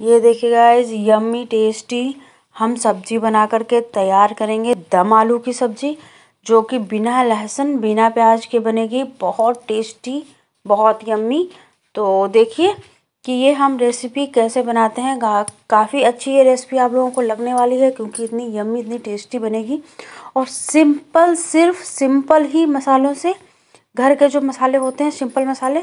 ये देखिए guys yummy tasty हम सब्जी बना कर के तैयार करेंगे दम आलू की सब्जी जो कि बिना लहसुन बिना प्याज के बनेगी बहुत टेस्टी बहुत यम्मी तो देखिए कि ये हम रेसिपी कैसे बनाते हैं काफ़ी अच्छी ये रेसिपी आप लोगों को लगने वाली है क्योंकि इतनी यम्मी इतनी टेस्टी बनेगी और सिंपल सिर्फ सिंपल ही मसालों से घर के जो मसाले होते हैं सिंपल मसाले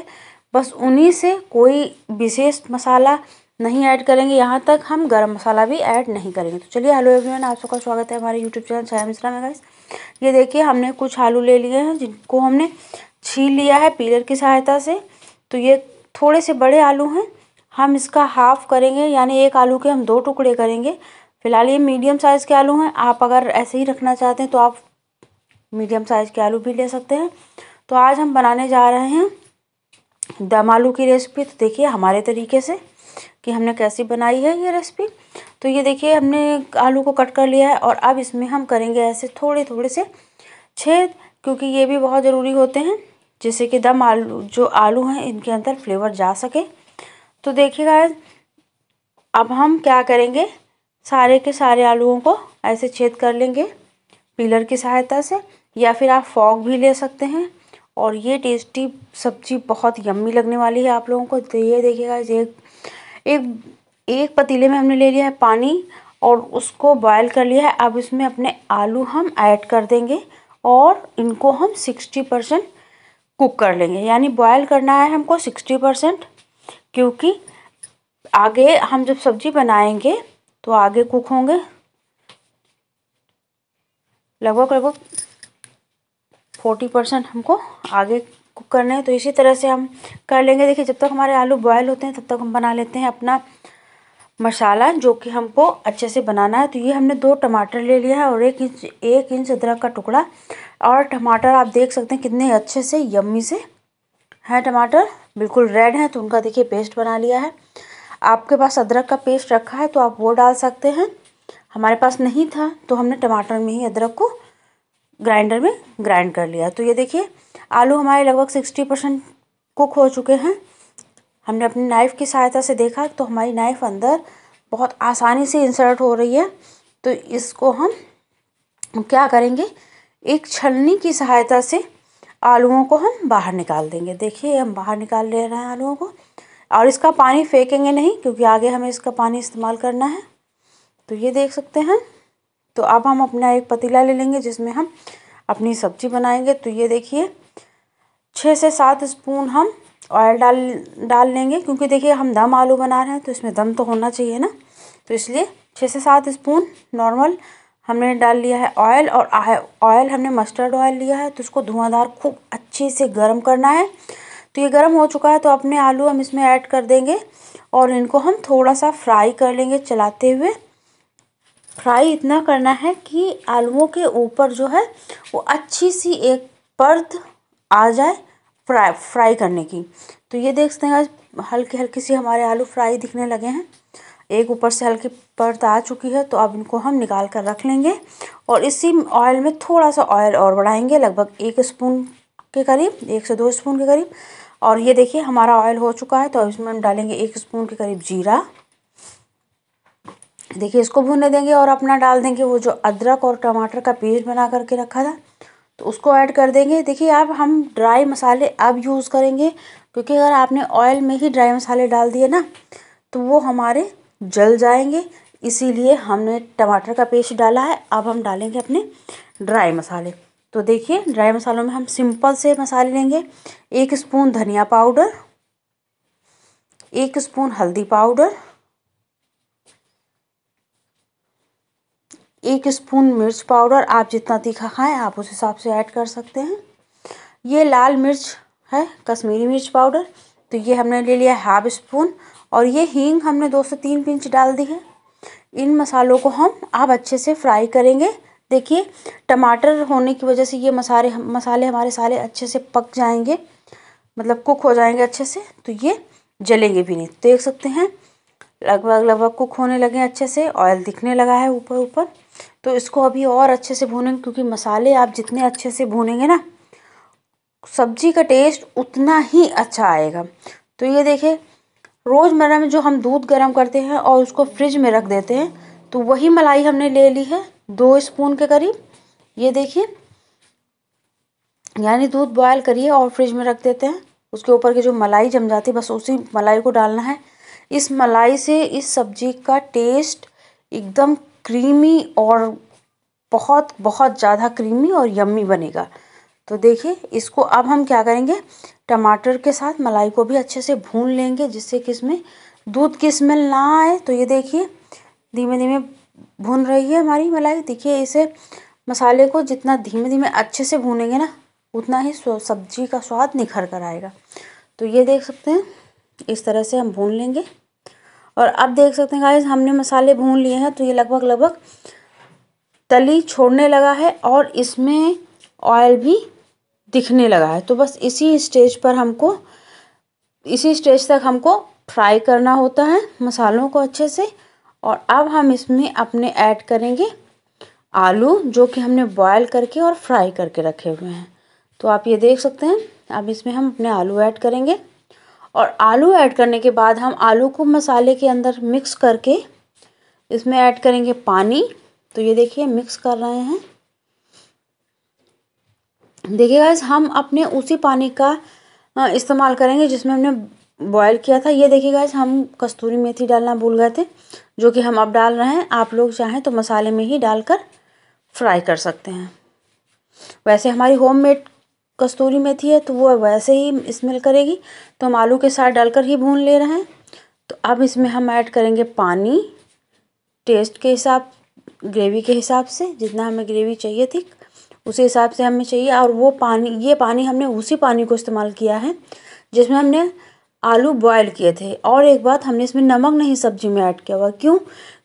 बस उन्हीं से कोई विशेष मसाला नहीं ऐड करेंगे यहाँ तक हम गरम मसाला भी ऐड नहीं करेंगे तो चलिए हेलो एवरीवन आप सबका स्वागत है हमारे यूट्यूब चैनल छाया मिश्रा में गाइस ये देखिए हमने कुछ आलू ले लिए हैं जिनको हमने छील लिया है पीलर की सहायता से तो ये थोड़े से बड़े आलू हैं हम इसका हाफ़ करेंगे यानी एक आलू के हम दो टुकड़े करेंगे फ़िलहाल ये मीडियम साइज़ के आलू हैं आप अगर ऐसे ही रखना चाहते हैं तो आप मीडियम साइज़ के आलू भी ले सकते हैं तो आज हम बनाने जा रहे हैं दम आलू की रेसिपी तो देखिए हमारे तरीके से कि हमने कैसी बनाई है ये रेसिपी तो ये देखिए हमने आलू को कट कर लिया है और अब इसमें हम करेंगे ऐसे थोड़े थोड़े से छेद क्योंकि ये भी बहुत ज़रूरी होते हैं जैसे कि दम आलू जो आलू हैं इनके अंदर फ्लेवर जा सके तो देखिएगा अब हम क्या करेंगे सारे के सारे आलूओं को ऐसे छेद कर लेंगे पीलर की सहायता से या फिर आप फॉग भी ले सकते हैं और ये टेस्टी सब्जी बहुत यम्मी लगने वाली है आप लोगों को तो ये देखिएगा ये एक एक पतीले में हमने ले लिया है पानी और उसको बॉयल कर लिया है अब इसमें अपने आलू हम ऐड कर देंगे और इनको हम सिक्सटी परसेंट कुक कर लेंगे यानी बॉयल करना है हमको सिक्सटी परसेंट क्योंकि आगे हम जब सब्ज़ी बनाएंगे तो आगे कुक होंगे लगभग लगभग फोर्टी परसेंट हमको आगे कुक करने हैं तो इसी तरह से हम कर लेंगे देखिए जब तक हमारे आलू बॉयल होते हैं तब तक हम बना लेते हैं अपना मसाला जो कि हमको अच्छे से बनाना है तो ये हमने दो टमाटर ले लिया है और एक इंच एक इंच अदरक का टुकड़ा और टमाटर आप देख सकते हैं कितने अच्छे से यम्मी से हैं टमाटर बिल्कुल रेड हैं तो उनका देखिए पेस्ट बना लिया है आपके पास अदरक का पेस्ट रखा है तो आप वो डाल सकते हैं हमारे पास नहीं था तो हमने टमाटर में ही अदरक को ग्राइंडर में ग्राइंड कर लिया तो ये देखिए आलू हमारे लगभग सिक्सटी परसेंट कुक हो चुके हैं हमने अपनी नाइफ़ की सहायता से देखा तो हमारी नाइफ़ अंदर बहुत आसानी से इंसर्ट हो रही है तो इसको हम क्या करेंगे एक छलनी की सहायता से आलूओं को हम बाहर निकाल देंगे देखिए हम बाहर निकाल ले रहे हैं आलूओं को और इसका पानी फेंकेंगे नहीं क्योंकि आगे हमें इसका पानी इस्तेमाल करना है तो ये देख सकते हैं तो अब हम अपना एक पतीला ले लेंगे जिसमें हम अपनी सब्ज़ी बनाएंगे तो ये देखिए छः से सात स्पून हम ऑयल डाल डाल लेंगे क्योंकि देखिए हम दम आलू बना रहे हैं तो इसमें दम तो होना चाहिए ना तो इसलिए छः से सात स्पून नॉर्मल हमने डाल लिया है ऑयल और ऑयल हमने मस्टर्ड ऑयल लिया है तो उसको धुआंधार खूब अच्छे से गर्म करना है तो ये गर्म हो चुका है तो अपने आलू हम इसमें ऐड कर देंगे और इनको हम थोड़ा सा फ्राई कर लेंगे चलाते हुए फ्राई इतना करना है कि आलुओं के ऊपर जो है वो अच्छी सी एक पर्द आ जाए फ्राई फ्राई करने की तो ये देख सकते हैं आज हल्की हल्की सी हमारे आलू फ्राई दिखने लगे हैं एक ऊपर से हल्की परत आ चुकी है तो अब इनको हम निकाल कर रख लेंगे और इसी ऑयल में थोड़ा सा ऑयल और बढ़ाएंगे लगभग एक स्पून के करीब एक से दो स्पून के करीब और ये देखिए हमारा ऑयल हो चुका है तो इसमें हम डालेंगे एक स्पून के करीब जीरा देखिए इसको भूनने देंगे और अपना डाल देंगे वो जो अदरक और टमाटर का पेस्ट बना करके रखा था तो उसको ऐड कर देंगे देखिए आप हम ड्राई मसाले अब यूज़ करेंगे क्योंकि अगर आपने ऑयल में ही ड्राई मसाले डाल दिए ना तो वो हमारे जल जाएंगे इसीलिए हमने टमाटर का पेस्ट डाला है अब हम डालेंगे अपने ड्राई मसाले तो देखिए ड्राई मसालों में हम सिंपल से मसाले लेंगे एक स्पून धनिया पाउडर एक स्पून हल्दी पाउडर एक स्पून मिर्च पाउडर आप जितना तीखा खाएं आप उस हिसाब से ऐड कर सकते हैं ये लाल मिर्च है कश्मीरी मिर्च पाउडर तो ये हमने ले लिया हाफ स्पून और ये हींग हमने दो से तीन पिंच डाल दी है इन मसालों को हम आप अच्छे से फ्राई करेंगे देखिए टमाटर होने की वजह से ये मसाले मसाले हमारे सारे अच्छे से पक जाएंगे मतलब कुक हो जाएंगे अच्छे से तो ये जलेंगे भी नहीं तो देख सकते हैं लगभग लगभग कुक होने लगे अच्छे से ऑयल दिखने लगा है ऊपर ऊपर तो इसको अभी और अच्छे से भूनेंगे क्योंकि मसाले आप जितने अच्छे से भूनेंगे ना सब्जी का टेस्ट उतना ही अच्छा आएगा तो ये देखिए रोज़मर्रा में जो हम दूध गर्म करते हैं और उसको फ्रिज में रख देते हैं तो वही मलाई हमने ले ली है दो स्पून के करीब ये देखिए यानी दूध बॉयल करिए और फ्रिज में रख देते हैं उसके ऊपर की जो मलाई जम जाती है बस उसी मलाई को डालना है इस मलाई से इस सब्जी का टेस्ट एकदम क्रीमी और बहुत बहुत ज़्यादा क्रीमी और यम्मी बनेगा तो देखिए इसको अब हम क्या करेंगे टमाटर के साथ मलाई को भी अच्छे से भून लेंगे जिससे कि इसमें दूध की स्मेल ना आए तो ये देखिए धीमे धीमे भून रही है हमारी मलाई देखिए इसे मसाले को जितना धीमे धीमे अच्छे से भूनेंगे ना उतना ही सब्जी का स्वाद निखर कर आएगा तो ये देख सकते हैं इस तरह से हम भून लेंगे और अब देख सकते हैं गाइस हमने मसाले भून लिए हैं तो ये लगभग लगभग तली छोड़ने लगा है और इसमें ऑयल भी दिखने लगा है तो बस इसी स्टेज पर हमको इसी स्टेज तक हमको फ्राई करना होता है मसालों को अच्छे से और अब हम इसमें अपने ऐड करेंगे आलू जो कि हमने बॉयल करके और फ्राई करके रखे हुए हैं तो आप ये देख सकते हैं अब इसमें हम अपने आलू ऐड करेंगे और आलू ऐड करने के बाद हम आलू को मसाले के अंदर मिक्स करके इसमें ऐड करेंगे पानी तो ये देखिए मिक्स कर रहे हैं देखिए गैस हम अपने उसी पानी का इस्तेमाल करेंगे जिसमें हमने बॉयल किया था ये देखिए गैस हम कस्तूरी मेथी डालना भूल गए थे जो कि हम अब डाल रहे हैं आप लोग चाहें तो मसाले में ही डालकर फ्राई कर सकते हैं वैसे हमारी होममेड कस्तूरी मेथी है तो वो वैसे ही स्मेल करेगी तो हम आलू के साथ डालकर ही भून ले रहे हैं तो अब इसमें हम ऐड करेंगे पानी टेस्ट के हिसाब ग्रेवी के हिसाब से जितना हमें ग्रेवी चाहिए थी उसी हिसाब से हमें चाहिए और वो पानी ये पानी हमने उसी पानी को इस्तेमाल किया है जिसमें हमने आलू बॉयल किए थे और एक बात हमने इसमें नमक नहीं सब्जी में ऐड किया हुआ क्यों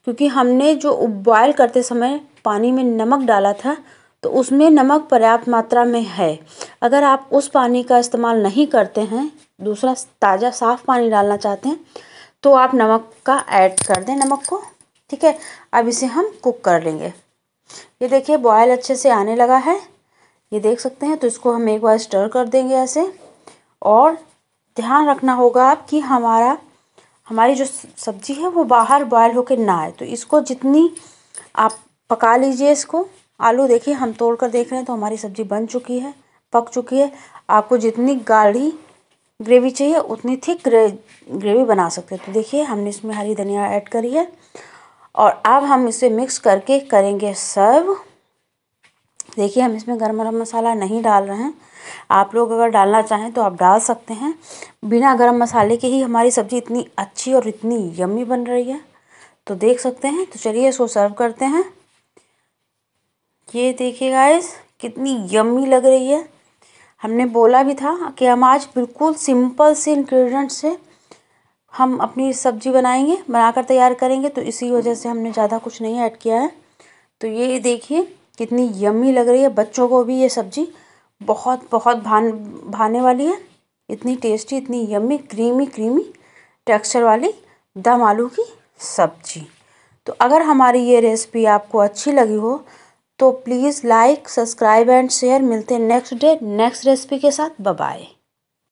क्योंकि हमने जो बॉयल करते समय पानी में नमक डाला था तो उसमें नमक पर्याप्त मात्रा में है अगर आप उस पानी का इस्तेमाल नहीं करते हैं दूसरा ताज़ा साफ़ पानी डालना चाहते हैं तो आप नमक का ऐड कर दें नमक को ठीक है अब इसे हम कुक कर लेंगे ये देखिए बॉयल अच्छे से आने लगा है ये देख सकते हैं तो इसको हम एक बार स्टर कर देंगे ऐसे और ध्यान रखना होगा आप कि हमारा हमारी जो सब्ज़ी है वो बाहर बॉयल होकर ना आए तो इसको जितनी आप पका लीजिए इसको आलू देखिए हम तोड़ कर देख रहे हैं तो हमारी सब्जी बन चुकी है पक चुकी है आपको जितनी गाढ़ी ग्रेवी चाहिए उतनी थिक ग्रे, ग्रेवी बना सकते हैं तो देखिए हमने इसमें हरी धनिया ऐड करी है और अब हम इसे मिक्स करके करेंगे सर्व देखिए हम इसमें गर्म गर्म मसाला नहीं डाल रहे हैं आप लोग अगर डालना चाहें तो आप डाल सकते हैं बिना गर्म मसाले के ही हमारी सब्ज़ी इतनी अच्छी और इतनी यम्मी बन रही है तो देख सकते हैं तो चलिए इसको सर्व करते हैं ये देखिए गाइस कितनी यम्मी लग रही है हमने बोला भी था कि हम आज बिल्कुल सिंपल से इन्ग्रीडियंट से हम अपनी सब्जी बनाएंगे बनाकर तैयार करेंगे तो इसी वजह से हमने ज़्यादा कुछ नहीं ऐड किया है तो ये देखिए कितनी यम्मी लग रही है बच्चों को भी ये सब्जी बहुत बहुत भान भाने वाली है इतनी टेस्टी इतनी यम्मी क्रीमी क्रीमी टेक्सचर वाली दम आलू की सब्जी तो अगर हमारी ये रेसिपी आपको अच्छी लगी हो तो please like subscribe and share मिलते हैं नेक्स्ट डे नेक्स्ट रेसिपी के साथ बाय